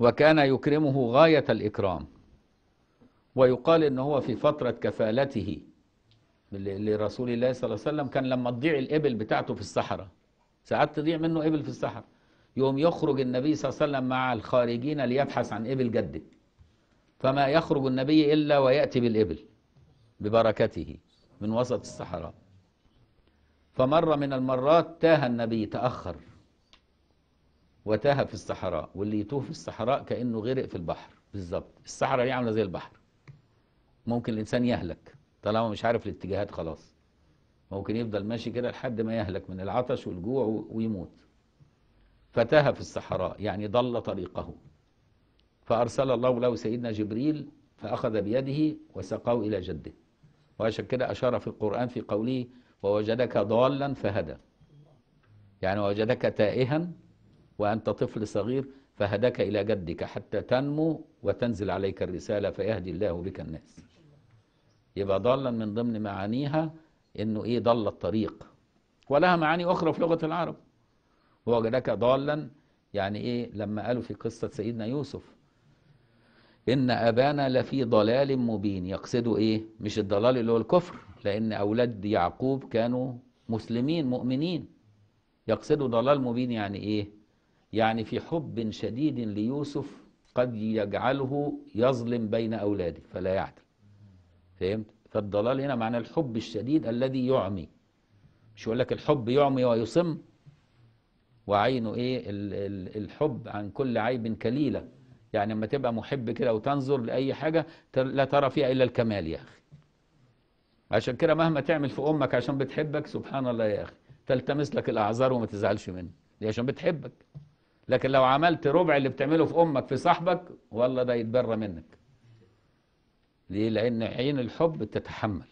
وكان يكرمه غاية الإكرام ويقال إن هو في فترة كفالته لرسول الله صلى الله عليه وسلم كان لما تضيع الإبل بتاعته في الصحراء ساعات تضيع منه إبل في الصحراء يوم يخرج النبي صلى الله عليه وسلم مع الخارجين ليبحث عن إبل جده فما يخرج النبي إلا ويأتي بالإبل ببركته من وسط الصحراء فمرة من المرات تاه النبي تأخر وتاه في الصحراء واللي يتوه في الصحراء كانه غرق في البحر بالظبط الصحراء دي عامله زي البحر ممكن الانسان يهلك طالما مش عارف الاتجاهات خلاص ممكن يفضل ماشي كده لحد ما يهلك من العطش والجوع ويموت فتاه في الصحراء يعني ضل طريقه فارسل الله له سيدنا جبريل فاخذ بيده وسقاه الى جده وعشان كده اشار في القران في قوله ووجدك ضالا فهدى يعني وجدك تائها وأنت طفل صغير فهداك إلى جدك حتى تنمو وتنزل عليك الرسالة فيهدي الله بك الناس يبقى ضالا من ضمن معانيها انه ايه ضل الطريق ولها معاني اخرى في لغه العرب وجدك ضالا يعني ايه لما قالوا في قصه سيدنا يوسف ان ابانا لفي ضلال مبين يقصدوا ايه مش الضلال اللي هو الكفر لان اولاد يعقوب كانوا مسلمين مؤمنين يقصدوا ضلال مبين يعني ايه يعني في حب شديد ليوسف قد يجعله يظلم بين أولاده فلا يعدل فهمت؟ فالضلال هنا معنى الحب الشديد الذي يعمي مش يقول لك الحب يعمي ويصم وعينه ايه الحب عن كل عيب كليله يعني لما تبقى محب كده وتنظر لاي حاجه لا ترى فيها الا الكمال يا اخي عشان كده مهما تعمل في امك عشان بتحبك سبحان الله يا اخي تلتمس لك الاعذار وما تزعلش منه دي عشان بتحبك لكن لو عملت ربع اللي بتعمله في امك في صاحبك والله ده يتبرى منك ليه لان حين الحب تتحمل